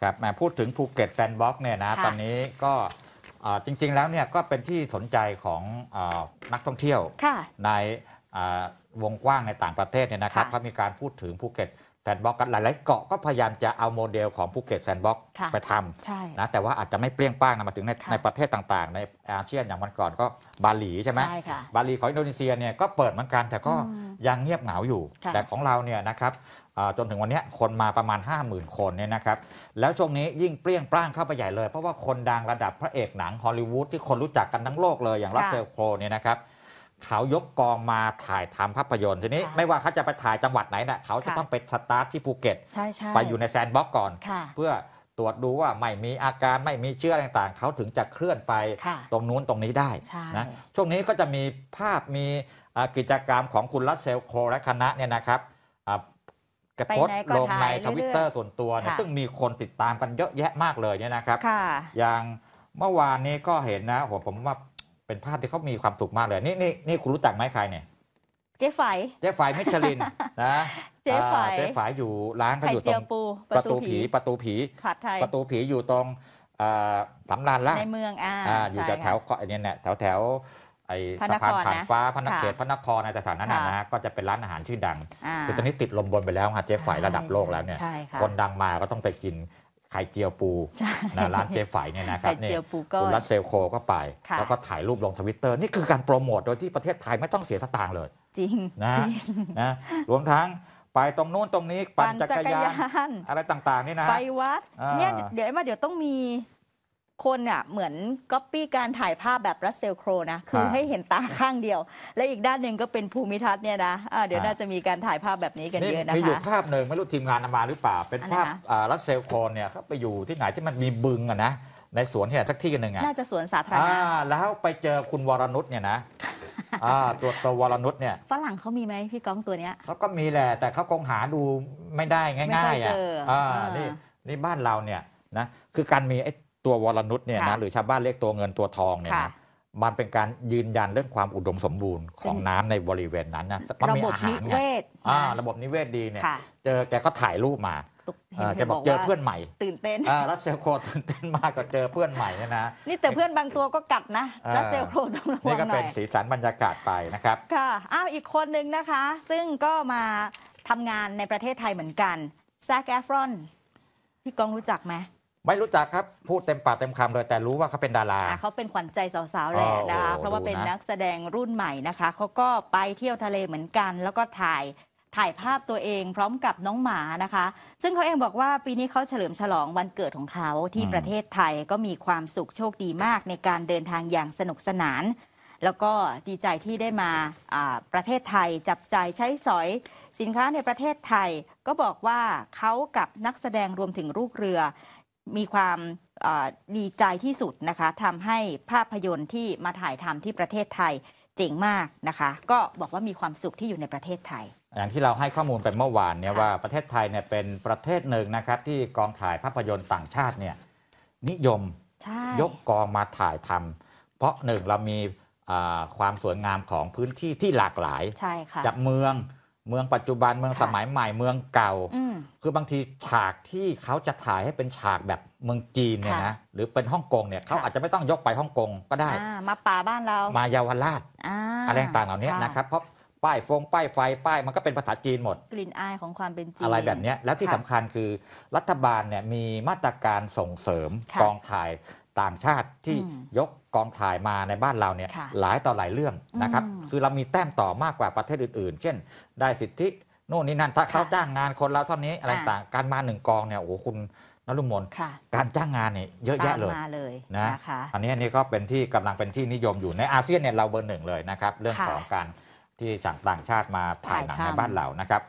ครับแมมพูดถึงภูเก็ตแซนด์บ็อกซ์เนี่ยนะะตอนนี้ก็จริงๆ แล้วเนี่ยก็เป็นที่สนใจของอนักท่องเที่ยวในวงกว้างในต่างประเทศเนี่ยนะครับเขามีการพูดถึงภูเก็ตแซนบ็อกกันหลาย ๆ เกาะก็พยายามจะเอาโมเดลของภูเก็ตแซนบ็อกไปทำนะแต่ว่าอาจจะไม่เปรี้ยงป้างนะมาถึงในในประเทศต่างๆ ในอาเซียนอย่างวันก่อนก็บาหลีใช่ไหมบาหลีของอินโดนีเซียเนี่ยก็เปิดเหมือนกันแต่ก็ยังเงียบเหงาอยู่ แต่ของเราเนี่ยนะครับจนถึงวันนี้คนมาประมาณ 50,000 คนเนี่ยนะครับแล้วช่วงนี้ยิ่งเปรี้ยงปร้างเข้าไปใหญ่เลย เพราะว่าคนดังระดับพระเอกหนังฮอลลีวูดที่คนรู้จักกันทั้งโลกเลยอย่างรัสเซลโครเนี่ยนะครับเขายกกองมาถ่ายทำภาพยนตร์ ทีนี้ไม่ว่าเขาจะไปถ่ายจังหวัดไหนน่ะเขาจะต้องไปสตาร์ทที่ภูเก็ตไปอยู่ในแซนบ็อกก่อน เพื่อตรวจดูว่าไม่มีอาการไม่มีเชื้อต่างๆ เขาถึงจะเคลื่อนไปตรงนู้นตรงนี้ได้นะช่วงนี้ก็จะมีภาพมีกิจกรรมของคุณรัสเซลโคและคณะเนี่ยนะครับกระโพลงในทวิตเตอร์ส่วนตัวซึ่งมีคนติดตามกันเยอะแยะมากเลยเนี่ยนะครับอย่างเมื่อวานนี้ก็เห็นนะผมว่าเป็นภาพที่เขามีความสุขมากเลย นี่นี่นี่คุณรู้จักไหมใครเนี่ย เจ๊ฝายเจ๊ฝายมิชลินนะเจ๊ฝายเจ๊ฝายอยู่ร้านเขาอยู่ตรงประตูผีประตูผีขาดไทยประตูผีอยู่ตรงสำรานละในเมืองอ่าอยู่แถวเกาะเนี่ยแถวแถวไอ้สะพานผ่านฟ้าพระนครเขตพระนครในสถานนั้นนะก็จะเป็นร้านอาหารชื่อดังคือตอนนี้ติดลมบนไปแล้วฮะเจ๊ฝ่ายระดับโลกแล้วเนี่ยคนดังมาก็ต้องไปกินไข่เจียวปูนะร้านเจ่ายเนี่ยนะครับเนี่ยคุณรัตเซลโคก็ไป แล้วก็ถ่ายรูปลงทวิตเตอร์นี่คือการโปรโมทโดยที่ประเทศไทย ไม่ต้องเสียสตางค์เลย จริงนะนะรวมทั้งไปตรงนู้นตรงนี้ปั่นจักรยาน อะไรต่างๆนี่นะไปวัด เนี่ยเดี๋ยวมาเดี๋ยวต้องมีคนเนี่ยเหมือนก๊อปปี้การถ่ายภาพแบบรัสเซลโครนะ คือให้เห็นตาข้างเดียว และอีกด้านหนึ่งก็เป็นภูมิทัศน์เนี่ยนะะเดี๋ยวน่าจะมีการถ่ายภาพแบบนี้กันเยอะนะคะมีอยู่ภาพหนึ่งไม่รู้ทีมงานนำมาหรือเปล่าเป็นภาพรัสเซลโครเนี่ยเขาไปอยู่ที่ไหนที่มันมีบึงอะนะในสวนที่ไหนสักที่กันหนึ่งอะน่าจะสวนสาธารณะแล้วไปเจอคุณวรนุชเนี่ยนะตัวตัววรนุชเนี่ยฝรั่งเขามีไหมพี่ก้องตัวเนี้ยเขาก็มีแหละแต่เขาคงหาดูไม่ได้ง่ายๆอ่ะนี่นี่บ้านเราเนี่ยนะคือการมีไอ้ตัววรนุษย์เนี่ยนะหรือชาวบ้านเรียกตัวเงินตัวทองเนี่ยนะมันเป็นการยืนยันเรื่องความอุดมสมบูรณ์ของน้ำในบริเวณนั้นนะมันระมีบบอาหานิรเวศอ่าระบบนิเวศดีเนี่ย เจอแกก็ถ่ายรูปมาแกบอกเจอเพื่อนใหม่ ตื่นเต้นอ่ารัสเซลโคตื่นเต้นมากก็เจอเพื่อนใหม่นนะนี่แต่เพื่อนบางตัวก็กัดนะรัสเซลโครต้องระวันี่ก็เป็นสีสันบรรยากาศไปนะครับค่ะอ้าวอีกคนนึงนะคะ ซึ่งก็มาทำงานในประเทศไทยเหมือนกันแซกแอฟรอนพี่กองรู้จักไหมไม่รู้จักครับ พูดเต็มปากเต็มคำเลยแต่รู้ว่าเขาเป็นดาราเขาเป็นขวัญใจสาวๆแหละนะคะ เพราะว่าเป็นนักแสดงรุ่นใหม่นะคะเขาก็ไปเที่ยวทะเลเหมือนกัน แล้วก็ถ่ายถ่ายภาพตัวเอง พร้อมกับน้องหมานะคะ ซึ่งเขาเองบอกว่าปีนี้เขาเฉลิมฉลองวันเกิดของเขาที่ประเทศไทยก็มีความสุขโชคดีมากในการเดินทางอย่างสนุกสนาน แล้วก็ดีใจที่ได้มาประเทศไทยจับใจใช้สอยสินค้าในประเทศไทยก็บอกว่าเขากับนักแสดงรวมถึงลูกเรือมีความดีใจที่สุดนะคะทำให้ภาพยนตร์ที่มาถ่ายทำที่ประเทศไทยเจ๋งมากนะคะก็บอกว่ามีความสุขที่อยู่ในประเทศไทย อย่างที่เราให้ข้อมูลไปเมื่อวานเนี่ยว่าประเทศไทยเนี่ยเป็นประเทศหนึ่งนะครับที่กองถ่ายภาพยนตร์ต่างชาติเนี่ยนิยมยกกองมาถ่ายทำเพราะหนึ่งเรามีความสวยงามของพื้นที่ที่หลากหลายจากเมืองเมืองปัจจุบันเมืองสมัยใหม่เมืองเก่าคือบางทีฉากที่เขาจะถ่ายให้เป็นฉากแบบเมืองจีนเนี่ยนะหรือเป็นฮ่องกงเนี่ยเขาอาจจะไม่ต้องยกไปฮ่องกงก็ได้มาป่าบ้านเรา มาเยาวราชอะไรต่างๆเหล่านี้นะครับเพราะป้ายฟงป้ายไฟ ป้ายมันก็เป็นภาษาจีนหมด กลิ่นอายของความเป็นจีนอะไรแบบนี้แล้วที่สำคัญคือรัฐบาลเนี่ยมีมาตรการส่งเสริมกองถ่ายต่างชาติที่ยกกองถ่ายมาในบ้านเราเนี่ยหลายต่อหลายเรื่องนะครับ คือเรามีแต้มต่อมากกว่าประเทศอื่นๆ เช่นได้สิทธิโน่นนี่นั่นถ้าเขาจ้างงานคนเราเท่านี้อะไรต่างการมาหนึ่งกองเนี่ยโอ้โหคุณนรุมนการจ้างงานเนี่ยเยอะแยะเลยนะะอันนี้นี่ก็เป็นที่กำลังเป็นที่นิยมอยู่ในอาเซียนเนี่ยเราเบอร์หนึ่งเลยนะครับ เรื่องของการที่ต่างชาติมาถ่ายหนังในบ้านเรานะครับ